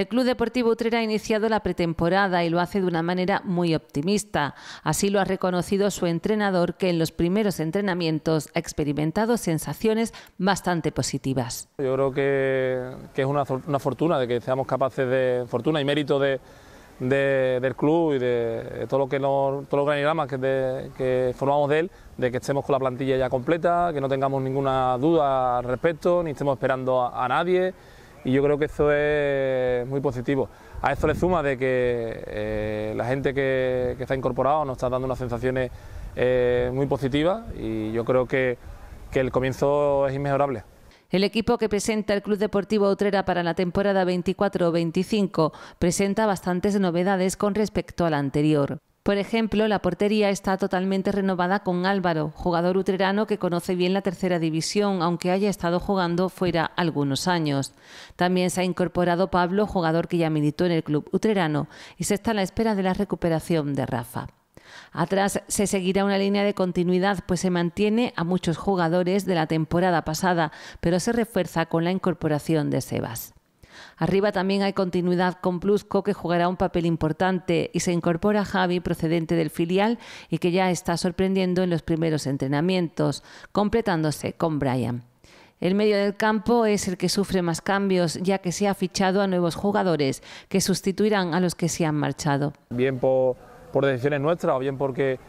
El Club Deportivo Utrera ha iniciado la pretemporada y lo hace de una manera muy optimista. Así lo ha reconocido su entrenador, que en los primeros entrenamientos ha experimentado sensaciones bastante positivas. Yo creo que, es una, fortuna de que seamos capaces de, fortuna y mérito del club y de, todo lo que todos los granigramas que, que formamos de él, de que estemos con la plantilla ya completa, que no tengamos ninguna duda al respecto, ni estemos esperando a nadie y yo creo que eso es muy positivo. A esto le suma de que eh, la gente que, está incorporada incorporado nos está dando unas sensaciones eh, muy positivas y yo creo que, el comienzo es inmejorable. El equipo que presenta el Club Deportivo Utrera para la temporada 24-25 presenta bastantes novedades con respecto al anterior. Por ejemplo, la portería está totalmente renovada con Álvaro, jugador utrerano que conoce bien la tercera división, aunque haya estado jugando fuera algunos años. También se ha incorporado Pablo, jugador que ya militó en el club utrerano, y se está a la espera de la recuperación de Rafa. Atrás se seguirá una línea de continuidad, pues se mantiene a muchos jugadores de la temporada pasada, pero se refuerza con la incorporación de Sebas. Arriba también hay continuidad con Plusco, que jugará un papel importante, y se incorpora Javi, procedente del filial, y que ya está sorprendiendo en los primeros entrenamientos, completándose con Brian. El medio del campo es el que sufre más cambios, ya que se ha fichado a nuevos jugadores que sustituirán a los que se han marchado. Bien por, decisiones nuestras o bien porque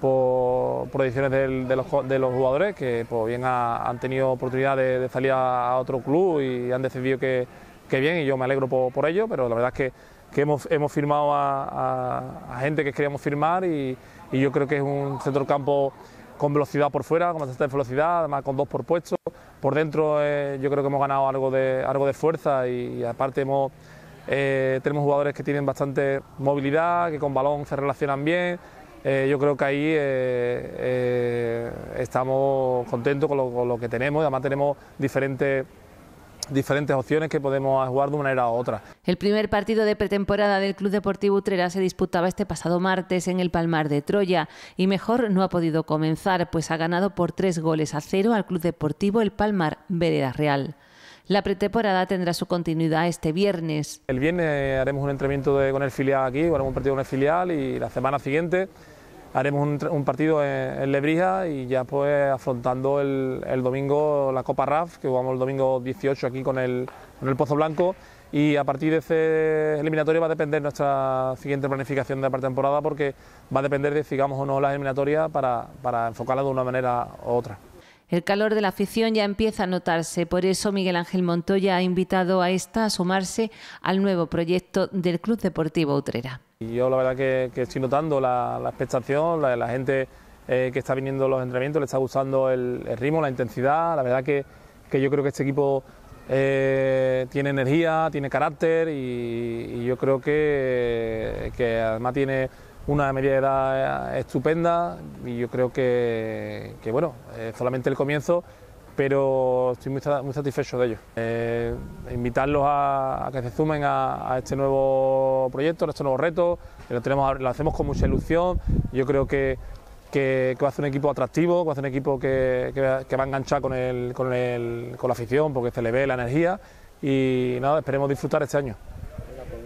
por, decisiones de, los, jugadores que pues bien han tenido oportunidad de, salir a otro club y han decidido que, que bien y yo me alegro por, ello, pero la verdad es que, hemos, firmado a, gente que queríamos firmar y, yo creo que es un centro campo con velocidad por fuera, con bastante velocidad, además con dos por puesto. Por dentro eh, yo creo que hemos ganado algo de, algo de fuerza y, aparte hemos... Eh, tenemos jugadores que tienen bastante movilidad, que con balón se relacionan bien. Eh, yo creo que ahí estamos contentos con lo, con lo, que tenemos. Además tenemos diferentes diferentes opciones que podemos jugar de una manera u otra. El primer partido de pretemporada del Club Deportivo Utrera se disputaba este pasado martes en el Palmar de Troya y mejor no ha podido comenzar, pues ha ganado por tres goles a cero al Club Deportivo El Palmar Vereda Real. La pretemporada tendrá su continuidad este viernes. El viernes haremos un entrenamiento de, con el filial aquí, haremos un partido con el filial y la semana siguiente haremos un, partido en, Lebrija y ya pues afrontando el, domingo la Copa RAF, que jugamos el domingo 18 aquí con el, Pozo Blanco. Y a partir de ese eliminatorio va a depender nuestra siguiente planificación de la pretemporada porque va a depender de si vamos o no la eliminatoria para, para enfocarla de una manera u otra. El calor de la afición ya empieza a notarse, por eso Miguel Ángel Montoya ha invitado a esta a sumarse al nuevo proyecto del Club Deportivo Utrera. Yo la verdad que, estoy notando la, expectación, la, la gente eh, que está viniendo los entrenamientos, le está gustando el, ritmo, la intensidad, la verdad que, yo creo que este equipo eh, tiene energía, tiene carácter y, yo creo que además tiene una media edad eh, estupenda y yo creo que, bueno, solamente el comienzo, pero estoy muy, satisfecho de ello. Eh, invitarlos a, que se sumen a, este nuevo proyecto, a este nuevo reto, lo, tenemos, lo hacemos con mucha ilusión, yo creo que, que, va a ser un equipo atractivo, que va a ser un equipo que, que va a enganchar con, el, con, el, con la afición porque se le ve la energía y nada, esperemos disfrutar este año.